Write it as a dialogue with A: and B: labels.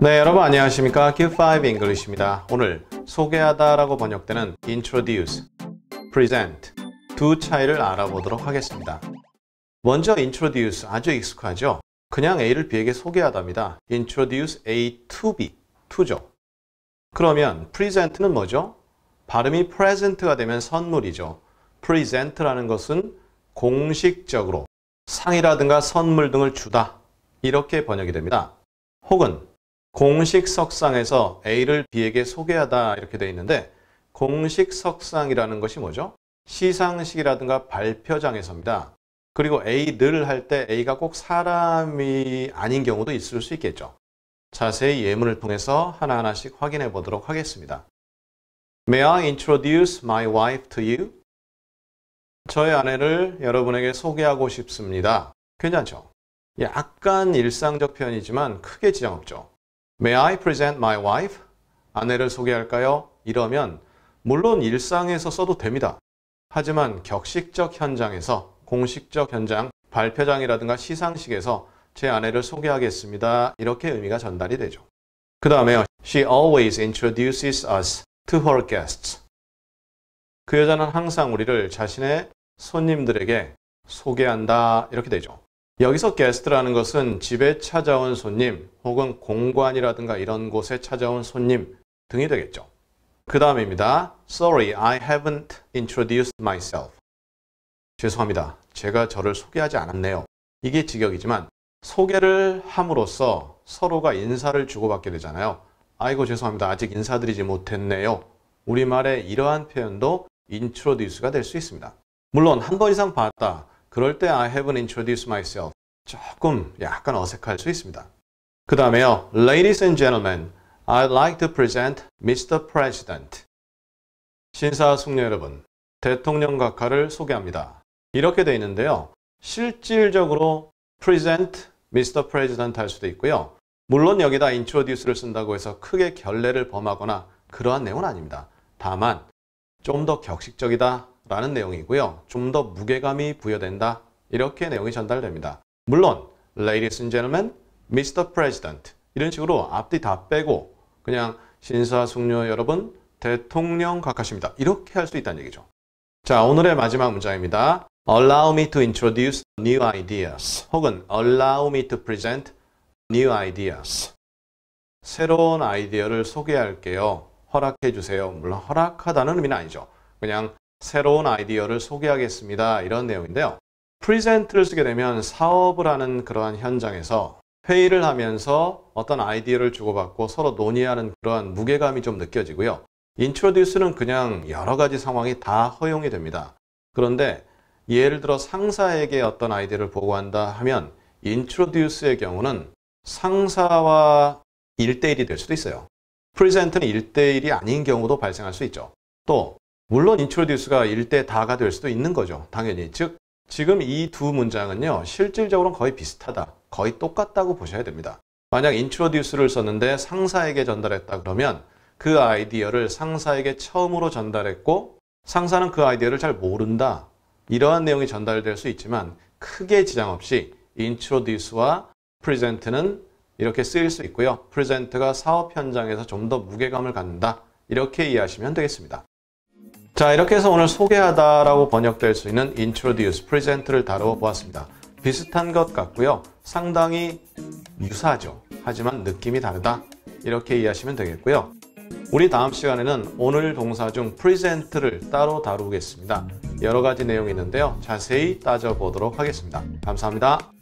A: 네, 여러분 안녕하십니까? Q5 English입니다. 오늘 소개하다라고 번역되는 introduce, present 두 차이를 알아보도록 하겠습니다. 먼저 introduce 아주 익숙하죠? 그냥 A를 B에게 소개하답니다. introduce A to B, to죠. 그러면 present는 뭐죠? 발음이 present가 되면 선물이죠. present라는 것은 공식적으로 상이라든가 선물 등을 주다 이렇게 번역이 됩니다. 혹은 공식석상에서 A를 B에게 소개하다 이렇게 되어 있는데 공식석상이라는 것이 뭐죠? 시상식이라든가 발표장에서입니다. 그리고 A를 할때 A가 꼭 사람이 아닌 경우도 있을 수 있겠죠. 자세히 예문을 통해서 하나하나씩 확인해 보도록 하겠습니다. May I introduce my wife to you? 저의 아내를 여러분에게 소개하고 싶습니다. 괜찮죠? 약간 일상적 표현이지만 크게 지장 없죠. May I present my wife? 아내를 소개할까요? 이러면 물론 일상에서 써도 됩니다. 하지만 격식적 현장에서 공식적 현장, 발표장이라든가 시상식에서 제 아내를 소개하겠습니다. 이렇게 의미가 전달이 되죠. 그 다음에요. She always introduces us to her guests. 그 여자는 항상 우리를 자신의 손님들에게 소개한다 이렇게 되죠. 여기서 게스트라는 것은 집에 찾아온 손님 혹은 공관이라든가 이런 곳에 찾아온 손님 등이 되겠죠. 그 다음입니다. Sorry, I haven't introduced myself. 죄송합니다. 제가 저를 소개하지 않았네요. 이게 직역이지만 소개를 함으로써 서로가 인사를 주고받게 되잖아요. 아이고 죄송합니다. 아직 인사드리지 못했네요. 우리말의 이러한 표현도 introduce가 될 수 있습니다. 물론 한 번 이상 봤다. 그럴 때 I haven't introduced myself. 조금 약간 어색할 수 있습니다. 그 다음에요. Ladies and gentlemen, I'd like to present Mr. President. 신사숙녀 여러분, 대통령 각하를 소개합니다. 이렇게 돼 있는데요. 실질적으로 present Mr. President 할 수도 있고요. 물론 여기다 introduce를 쓴다고 해서 크게 결례를 범하거나 그러한 내용은 아닙니다. 다만 좀 더 격식적이다 라는 내용이고요. 좀 더 무게감이 부여된다. 이렇게 내용이 전달됩니다. 물론 Ladies and Gentlemen, Mr. President 이런 식으로 앞뒤 다 빼고 그냥 신사숙녀 여러분, 대통령 각하십니다. 이렇게 할 수 있다는 얘기죠. 자, 오늘의 마지막 문장입니다. Allow me to introduce new ideas 혹은 Allow me to present new ideas 새로운 아이디어를 소개할게요. 허락해 주세요. 물론 허락하다는 의미는 아니죠. 그냥 새로운 아이디어를 소개하겠습니다. 이런 내용인데요. 프리젠트를 쓰게 되면 사업을 하는 그러한 현장에서 회의를 하면서 어떤 아이디어를 주고받고 서로 논의하는 그러한 무게감이 좀 느껴지고요. 인트로듀스는 그냥 여러 가지 상황이 다 허용이 됩니다. 그런데 예를 들어 상사에게 어떤 아이디어를 보고한다 하면 인트로듀스의 경우는 상사와 1대1이 될 수도 있어요. 프리젠트는 1대1이 아닌 경우도 발생할 수 있죠. 또 물론 인트로듀스가 일대 다가 될 수도 있는 거죠. 당연히. 즉 지금 이 두 문장은요. 실질적으로는 거의 비슷하다. 거의 똑같다고 보셔야 됩니다. 만약 인트로듀스를 썼는데 상사에게 전달했다 그러면 그 아이디어를 상사에게 처음으로 전달했고 상사는 그 아이디어를 잘 모른다. 이러한 내용이 전달될 수 있지만 크게 지장 없이 인트로듀스와 프리젠트는 이렇게 쓰일 수 있고요. 프리젠트가 사업 현장에서 좀 더 무게감을 갖는다. 이렇게 이해하시면 되겠습니다. 자, 이렇게 해서 오늘 소개하다라고 번역될 수 있는 introduce, present를 다루어 보았습니다. 비슷한 것 같고요. 상당히 유사하죠. 하지만 느낌이 다르다. 이렇게 이해하시면 되겠고요. 우리 다음 시간에는 오늘 동사 중 present를 따로 다루겠습니다. 여러 가지 내용이 있는데요. 자세히 따져보도록 하겠습니다. 감사합니다.